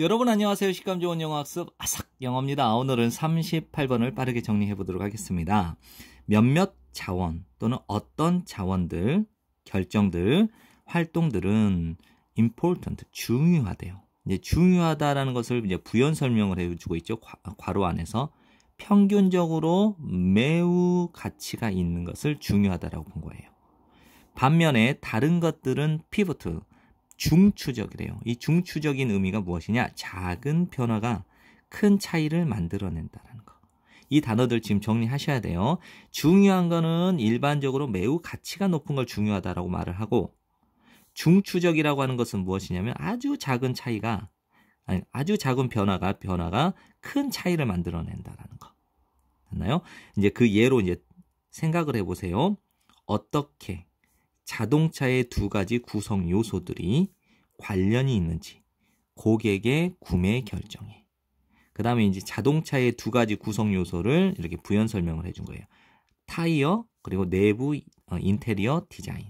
여러분 안녕하세요. 식감 좋은 영어학습 아삭 영어입니다. 오늘은 38번을 빠르게 정리해 보도록 하겠습니다. 몇몇 자원 또는 어떤 자원들, 결정들, 활동들은 important, 중요하대요. 이제 중요하다라는 것을 이제 부연 설명을 해주고 있죠. 괄호 안에서 평균적으로 매우 가치가 있는 것을 중요하다라고 본 거예요. 반면에 다른 것들은 피부트 중추적이래요. 이 중추적인 의미가 무엇이냐? 작은 변화가 큰 차이를 만들어낸다는 라 거. 이 단어들 지금 정리하셔야 돼요. 중요한 거는 일반적으로 매우 가치가 높은 걸 중요하다라고 말을 하고 중추적이라고 하는 것은 무엇이냐면 아주 작은 차이가 아니 아주 작은 변화가 변화가 큰 차이를 만들어낸다라는 거. 맞나요? 이제 그 예로 이제 생각을 해보세요. 어떻게 자동차의 두 가지 구성 요소들이 관련이 있는지 고객의 구매 결정에 그 다음에 이제 자동차의 두 가지 구성 요소를 이렇게 부연 설명을 해준 거예요. 타이어 그리고 내부 어, 인테리어 디자인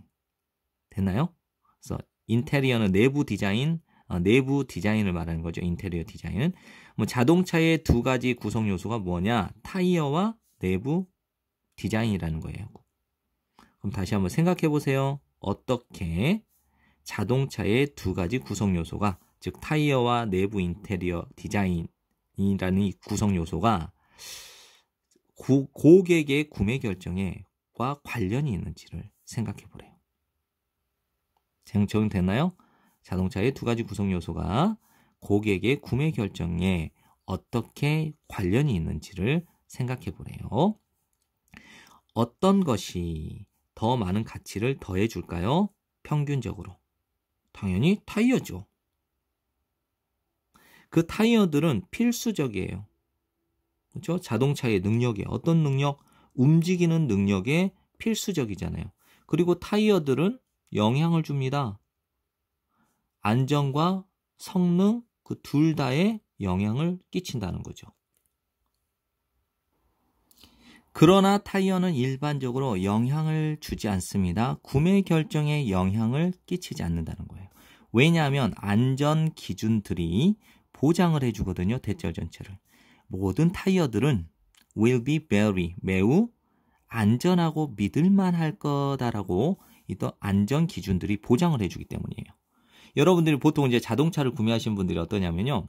됐나요? 그래서 인테리어는 내부 디자인 어, 내부 디자인을 말하는 거죠. 인테리어 디자인은 뭐 자동차의 두 가지 구성 요소가 뭐냐? 타이어와 내부 디자인이라는 거예요. 그럼 다시 한번 생각해 보세요. 어떻게 자동차의 두 가지 구성 요소가 즉 타이어와 내부 인테리어 디자인이라는 이 구성 요소가 고, 고객의 구매 결정에과 관련이 있는지를 생각해 보래요. 적용되나요? 자동차의 두 가지 구성 요소가 고객의 구매 결정에 어떻게 관련이 있는지를 생각해 보래요. 어떤 것이 더 많은 가치를 더해 줄까요? 평균적으로. 당연히 타이어죠. 그 타이어들은 필수적이에요. 그렇죠? 자동차의 능력이 어떤 능력? 움직이는 능력에 필수적이잖아요. 그리고 타이어들은 영향을 줍니다. 안전과 성능 그 둘 다에 영향을 끼친다는 거죠. 그러나 타이어는 일반적으로 영향을 주지 않습니다. 구매 결정에 영향을 끼치지 않는다는 거예요. 왜냐하면 안전 기준들이 보장을 해주거든요. 대체 전체를. 모든 타이어들은 will be very 매우 안전하고 믿을만 할 거다라고 이또 안전 기준들이 보장을 해주기 때문이에요. 여러분들이 보통 이제 자동차를 구매하신 분들이 어떠냐면요.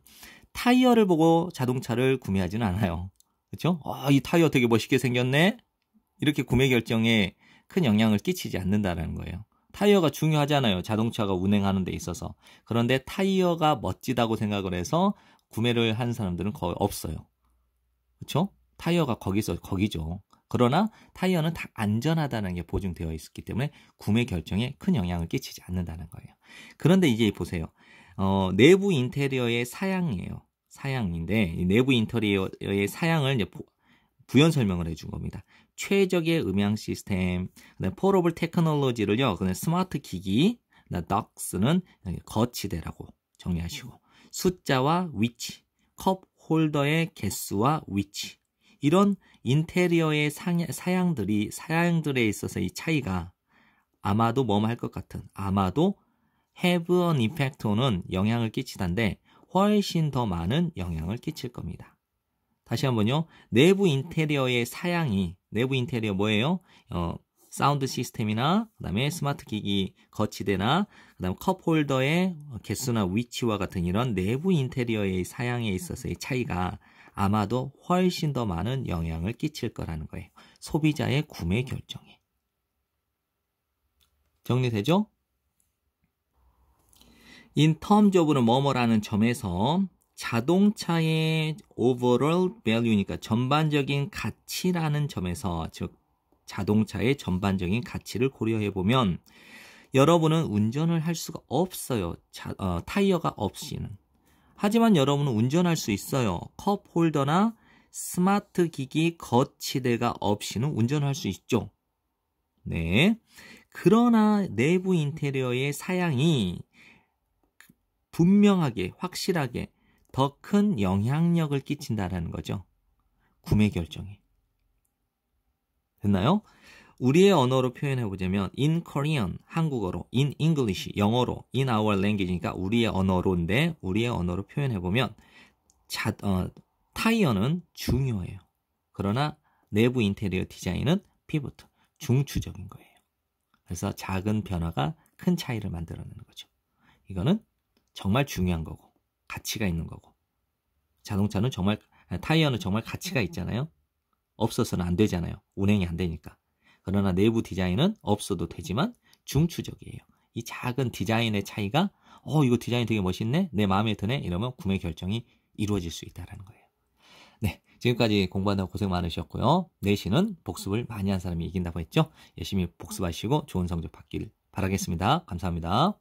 타이어를 보고 자동차를 구매하지는 않아요. 그렇죠? 아, 이 타이어 되게 멋있게 생겼네. 이렇게 구매 결정에 큰 영향을 끼치지 않는다라는 거예요. 타이어가 중요하잖아요. 자동차가 운행하는 데 있어서. 그런데 타이어가 멋지다고 생각을 해서 구매를 하는 사람들은 거의 없어요. 그렇죠? 타이어가 거기서 거기죠. 그러나 타이어는 다 안전하다는 게 보증되어 있기 었 때문에 구매 결정에 큰 영향을 끼치지 않는다는 거예요. 그런데 이제 보세요. 어, 내부 인테리어의 사양이에요. 사양인데 내부 인테리어의 사양을 이제 부연 설명을 해준 겁니다. 최적의 음향 시스템, 포러블 테크놀로지를요, 그다음 스마트 기기, 덕스는 거치대라고 정리하시고 숫자와 위치, 컵 홀더의 개수와 위치 이런 인테리어의 사양들이 사양들에 있어서 이 차이가 아마도 뭐뭐 할 것 같은 아마도 have an impact는 영향을 끼치던데 훨씬 더 많은 영향을 끼칠 겁니다. 다시 한번요. 내부 인테리어의 사양이 내부 인테리어 뭐예요? 어, 사운드 시스템이나 그다음에 스마트 기기 거치대나 그다음 컵 홀더의 개수나 위치와 같은 이런 내부 인테리어의 사양에 있어서의 차이가 아마도 훨씬 더 많은 영향을 끼칠 거라는 거예요. 소비자의 구매 결정에. 정리되죠? in terms o f 뭐뭐라는 점에서 자동차의 overall value니까 전반적인 가치라는 점에서 즉 자동차의 전반적인 가치를 고려해 보면 여러분은 운전을 할 수가 없어요. 자, 어, 타이어가 없이는. 하지만 여러분은 운전할 수 있어요. 컵 홀더나 스마트 기기 거치대가 없이는 운전할 수 있죠. 네. 그러나 내부 인테리어의 사양이 분명하게 확실하게 더 큰 영향력을 끼친다라는 거죠. 구매 결정에. 됐나요? 우리의 언어로 표현해 보자면 in Korean 한국어로 in English 영어로 in our language니까 우리의 언어로인데 우리의 언어로 표현해 보면 어, 타이어는 중요해요. 그러나 내부 인테리어 디자인은 피부트 중추적인 거예요. 그래서 작은 변화가 큰 차이를 만들어내는 거죠. 이거는 정말 중요한 거고 가치가 있는 거고 자동차는 정말 타이어는 정말 가치가 음. 있잖아요. 없어서는 안 되잖아요. 운행이 안 되니까. 그러나 내부 디자인은 없어도 되지만 중추적이에요. 이 작은 디자인의 차이가 어 이거 디자인 되게 멋있네 내 마음에 드네 이러면 구매 결정이 이루어질 수 있다라는 거예요. 네 지금까지 공부하느라 고생 많으셨고요. 내신은 복습을 많이 한 사람이 이긴다고 했죠. 열심히 복습하시고 좋은 성적 받기를 바라겠습니다. 감사합니다.